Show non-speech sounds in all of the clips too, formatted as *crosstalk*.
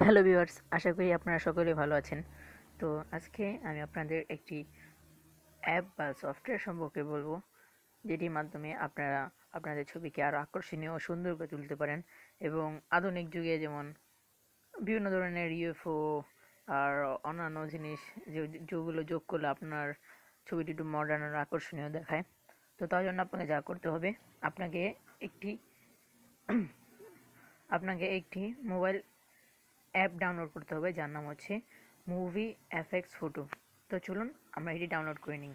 hello viewers আশা করি আপনারা সকলে ভালো আছেন তো আজকে আমি আপনাদের একটি অ্যাপ বা সফটওয়্যার সম্পর্কে বলবো যেটির মাধ্যমে আপনারা আপনাদের ছবিকে আরও আকর্ষণীয় ও সুন্দর করে তুলতে পারেন এবং আধুনিক যুগে যেমন বিভিন্ন ধরনের ইউএফও আর অন্যান্য জিনিস যেগুলো যোগ করলে আপনার ছবিটি একটু মডার্ন আর আকর্ষণীয় দেখায় তো তার জন্য আপনাকে যা করতে হবে আপনাকে একটি আপনাকে একটি মোবাইল অ্যাপ ডাউনলোড করতে হবে যার নাম হচ্ছে মুভি এফেক্টস ফটো তো চলুন আমরা এটি ডাউনলোড করে নিই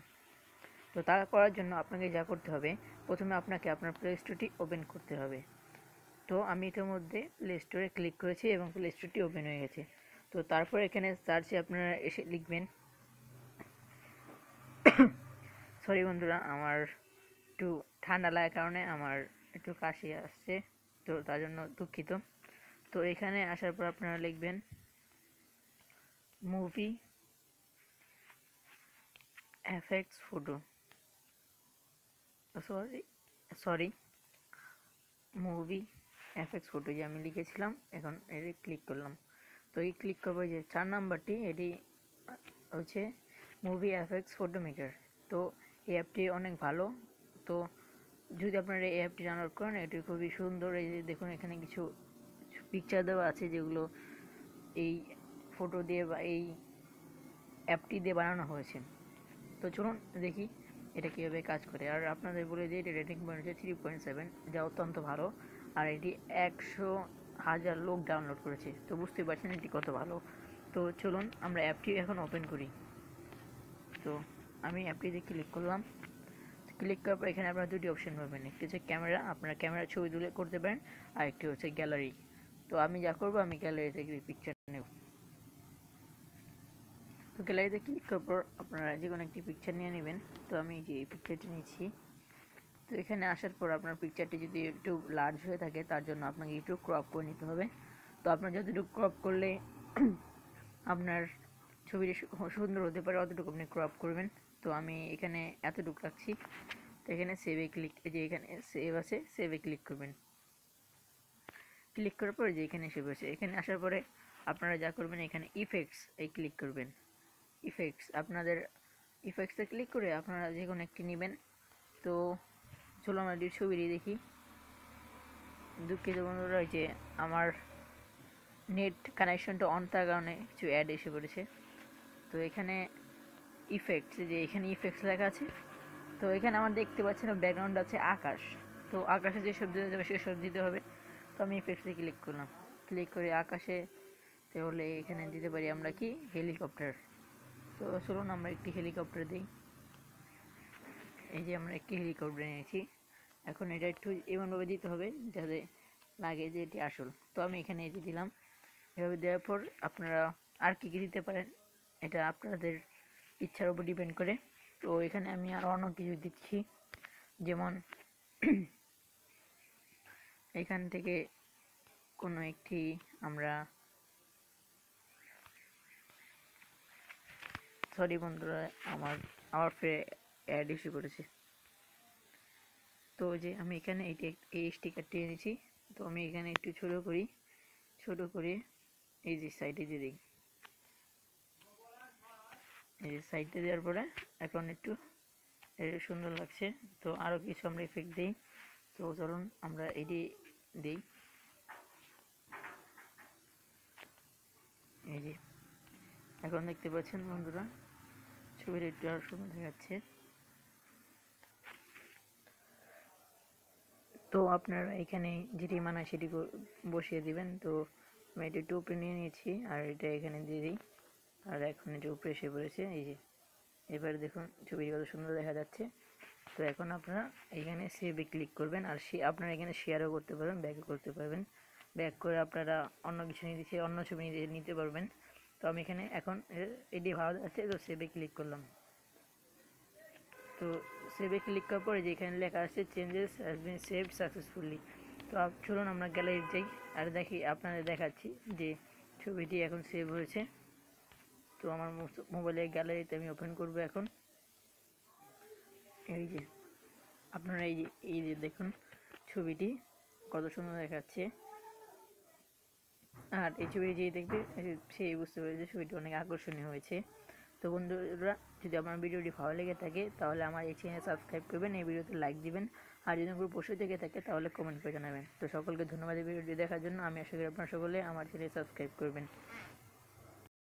তো তা করার জন্য আপনাকে যা করতে হবে প্রথমে আপনাকে আপনার প্লে স্টোরটি ওপেন করতে হবে তো আমি ইতিমধ্যে প্লে স্টোরে ক্লিক করেছি এবং প্লে স্টোরটি ওপেন হয়ে গেছে তো তারপর এখানে সার্চে আপনারা এসে লিখবেন সরি বন্ধুরা আমার একটু ঠান্ডা লাগার কারণে আমার একটু কাশি আসছে তো তার জন্য দুঃখিত তো এখানে আসার পর আপনারা লিখবেন movie effects photo sorry sorry movie effects photo যে আমি লিখেছিলাম এখন এটি ক্লিক করলাম তো এই ক্লিক করবো যে চার নাম্বারটি এটি হচ্ছে মুভি এফেক্টস ফটো মেকার তো এই অ্যাপটি অনেক ভালো তো যদি আপনারা এই অ্যাপটি ডাউনলোড করেন এটি খুবই সুন্দর এই যে দেখুন এখানে কিছু পিকচার দেওয়া আছে যেগুলো এই ফটো দিয়ে বা এই অ্যাপটি দিয়ে বানানো হয়েছে তো চলুন দেখি এটা কীভাবে কাজ করে আর আপনাদের বলে দিই এটা রেটিং পয়েন্ট হচ্ছে থ্রি পয়েন্ট সেভেন যা অত্যন্ত ভালো আর এটি একশো হাজার লোক ডাউনলোড করেছে তো বুঝতে পারছেন এটি কত ভালো তো চলুন আমরা অ্যাপটি এখন ওপেন করি তো আমি অ্যাপটিতে ক্লিক করলাম ক্লিক করার পর এখানে আপনারা দুটি অপশন পাবেন একটি হচ্ছে ক্যামেরা আপনারা ক্যামেরা ছবি তুলে করতে পারেন আর একটি হচ্ছে গ্যালারি তো আমি যা করবো আমি গ্যালারিতে গিয়ে পিকচার নেব তো গ্যালারিতে ক্লিক করার পর আপনারা যে কোনো একটি পিকচার নিয়ে নেবেন তো আমি যে এই পিকচারটি নিয়েছি তো এখানে আসার পর আপনার পিকচারটি যদি একটু লার্জ হয়ে থাকে তার জন্য আপনাকে একটু ক্রপ করে নিতে হবে তো আপনার যতটুকু ক্রপ করলে *clears throat* আপনার ছবিটি সুন্দর হতে পারে অতটুকু আপনি ক্রপ করবেন তো আমি এখানে এতটুকু রাখছি তো এখানে সেভে ক্লিক যে এখানে সেভ আছে সেভে ক্লিক করবেন ক্লিক করার পরে যে এখানে এসে পড়েছে এখানে আসার পরে আপনারা যা করবেন এখানে ইফেক্টস এই ক্লিক করবেন ইফেক্টস আপনাদের ইফেক্টসে ক্লিক করে আপনারা যে কোনো একটি নেবেন তো চলো আমরা দুই ছবিটি দেখি দুঃখিত বন্ধুরা যে আমার নেট কানেকশনটা অন থাকার কারণে কিছু অ্যাড এসে পড়েছে তো এখানে ইফেক্টস যে এখানে ইফেক্টস লেখা আছে তো এখানে আমার দেখতে পাচ্ছেন ব্যাকগ্রাউন্ড আছে আকাশ তো আকাশে যেসব দিতে হবে সেসব দিতে হবে তো আমি এফেক্টসে ক্লিক করলাম ক্লিক করে আকাশে তাহলে এখানে দিতে পারি আমরা কি হেলিকপ্টার তো চলুন আমরা একটি হেলিকপ্টার দিই এই যে আমরা একটি হেলিকপ্টার নিয়েছি এখন এটা একটু এমনভাবে দিতে হবে যাতে লাগে যে এটি আসল তো আমি এখানে এটি দিলাম এভাবে দেওয়ার পর আপনারা আর কী কী দিতে পারেন এটা আপনাদের ইচ্ছার উপর ডিপেন্ড করে তো এখানে আমি আর অন্য কিছু দিচ্ছি যেমন এখান থেকে কোনো একটি আমরা সরি বন্ধুরা আমার আমার ফের অ্যাড ইস্যু করেছে তো যে আমি এখানে এটি এই স্টিকারটি এনেছি তো আমি এখানে একটু ছোট করি ছোট করে এই যে সাইডে দিয়ে দিই এই যে সাইডটা দেওয়ার পরে এখন একটু সুন্দর লাগছে তো আরও কিছু আমরা ইফেক্ট দিই তো চলুন আমরা এটি দিই এই যে এখন দেখতে পাচ্ছেন বন্ধুরা ছবির একটু আর সময় দেখাচ্ছে তো আপনারা এখানে যেটি মানা সেটি বসিয়ে দিবেন তো আমি এটা একটু ওপরে নিয়ে নিয়েছি আর এটা এখানে দিয়ে দিই আর এখন এটি উপরে এসে পড়েছে এই যে এবার দেখুন ছবিটি কত সুন্দর দেখা যাচ্ছে তো এখন আপনারা এখানে সেভে ক্লিক করবেন আর সে আপনারা এখানে শেয়ারও করতে পারবেন ব্যাকও করতে পারবেন ব্যাক করে আপনারা অন্য কিছু নিতে অন্য ছবি নিতে পারবেন তো আমি এখানে এখন এটি ভালো আছে তো সেভে ক্লিক করলাম তো সেভে ক্লিক করার পরে যেখানে লেখা আছে changes has been save successfully তো চলুন আমরা গ্যালারি যাই আর দেখি আপনাদের দেখাচ্ছি যে ছবিটি এখন সেভ হয়েছে তো আমার মোবাইলের গ্যালারিতে আমি ওপেন করবো এখন এই যে আপনারা এই যে এই যে দেখুন ছবিটি কত সুন্দর দেখাচ্ছে আর এই ছবিটি যেই দেখবে সেই বুঝতে পেরেছে ছবিটি অনেক আকর্ষণীয় হয়েছে তো বন্ধুরা যদি আমার ভিডিওটি ভালো লেগে থাকে তাহলে আমার এই চ্যানেল সাবস্ক্রাইব করবেন এই ভিডিওতে লাইক দিবেন আর যদি কোনো প্রশ্ন থেকে থাকে তাহলে কমেন্ট করে জানাবেন তো সকলকে ধন্যবাদ ভিডিওটি দেখার জন্য আমি আশা করি আপনারা সকলে আমার চ্যানেল সাবস্ক্রাইব করবেন